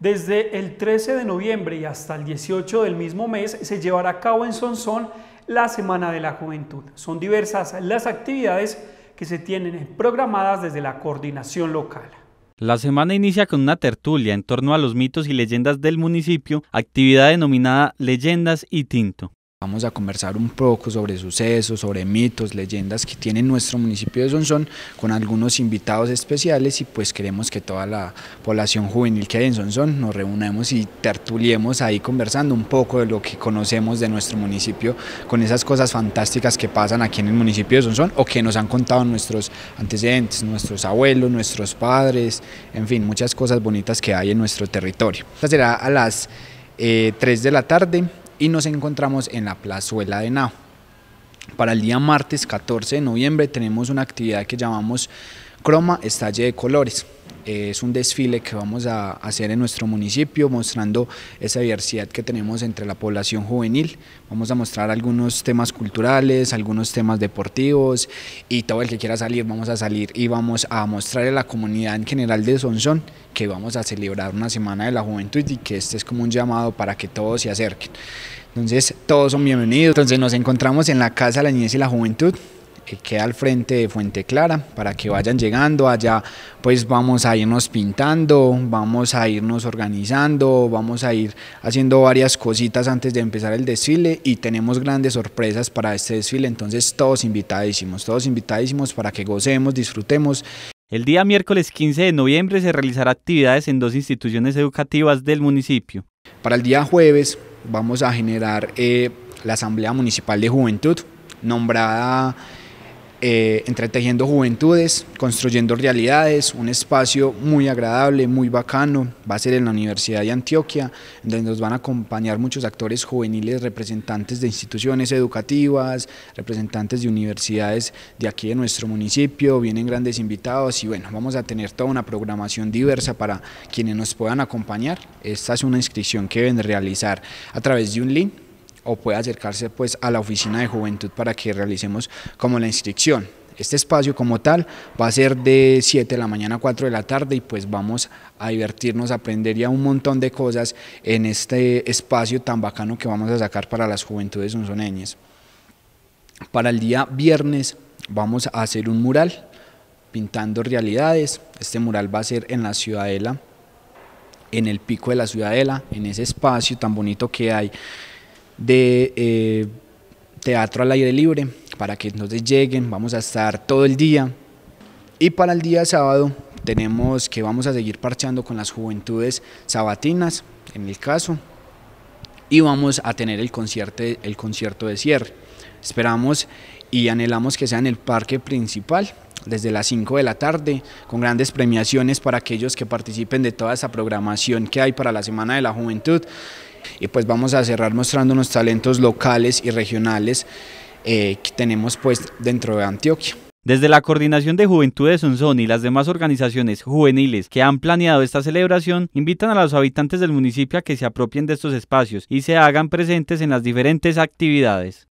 Desde el 13 de noviembre y hasta el 18 del mismo mes se llevará a cabo en Sonsón la Semana de la Juventud. Son diversas las actividades que se tienen programadas desde la coordinación local. La semana inicia con una tertulia en torno a los mitos y leyendas del municipio, actividad denominada Leyendas y Tinto. Vamos a conversar un poco sobre sucesos, sobre mitos, leyendas que tiene nuestro municipio de Sonsón con algunos invitados especiales y pues queremos que toda la población juvenil que hay en Sonsón nos reunamos y tertuliemos ahí conversando un poco de lo que conocemos de nuestro municipio con esas cosas fantásticas que pasan aquí en el municipio de Sonsón o que nos han contado nuestros antecedentes, nuestros abuelos, nuestros padres, en fin, muchas cosas bonitas que hay en nuestro territorio. Esta será a las 3 eh, de la tarde y nos encontramos en la plazuela de Nao. Para el día martes 14 de noviembre tenemos una actividad que llamamos Croma Estalle de Colores. Eh, es un desfile que vamos a hacer en nuestro municipio mostrando esa diversidad que tenemos entre la población juvenil. Vamos a mostrar algunos temas culturales, algunos temas deportivos y todo el que quiera salir vamos a salir y vamos a mostrar a la comunidad en general de Sonsón que vamos a celebrar una semana de la juventud y que este es como un llamado para que todos se acerquen. Entonces todos son bienvenidos. Entonces nos encontramos en la Casa de la Niñez y la Juventud que queda al frente de Fuente Clara para que vayan llegando allá pues vamos a irnos pintando vamos a irnos organizando vamos a ir haciendo varias cositas antes de empezar el desfile y tenemos grandes sorpresas para este desfile entonces todos invitadísimos todos invitadísimos para que gocemos disfrutemos el día miércoles 15 de noviembre se realizará actividades en dos instituciones educativas del municipio. Para el día jueves vamos a generar eh, la Asamblea Municipal de Juventud, nombrada eh, entretejiendo juventudes, construyendo realidades, un espacio muy agradable, muy bacano, va a ser en la Universidad de Antioquia, donde nos van a acompañar muchos actores juveniles, representantes de instituciones educativas, representantes de universidades de aquí de nuestro municipio, vienen grandes invitados y bueno, vamos a tener toda una programación diversa para quienes nos puedan acompañar. Esta es una inscripción que deben realizar a través de un link o puede acercarse pues a la oficina de juventud para que realicemos como la inscripción. Este espacio como tal va a ser de 7 de la mañana a 4 de la tarde y pues vamos a divertirnos, a aprender ya un montón de cosas en este espacio tan bacano que vamos a sacar para las juventudes unzoneñas. Para el día viernes vamos a hacer un mural pintando realidades. Este mural va a ser en la Ciudadela, en el pico de la Ciudadela, en ese espacio tan bonito que hay de eh, teatro al aire libre para que nos lleguen, vamos a estar todo el día y para el día sábado tenemos que vamos a seguir parcheando con las juventudes sabatinas en el caso y vamos a tener el concierto, el concierto de cierre. Esperamos y anhelamos que sea en el parque principal desde las 5 de la tarde, con grandes premiaciones para aquellos que participen de toda esa programación que hay para la Semana de la Juventud y pues vamos a cerrar mostrando unos talentos locales y regionales eh, que tenemos pues dentro de Antioquia. Desde la Coordinación de de Sonsón y las demás organizaciones juveniles que han planeado esta celebración, invitan a los habitantes del municipio a que se apropien de estos espacios y se hagan presentes en las diferentes actividades.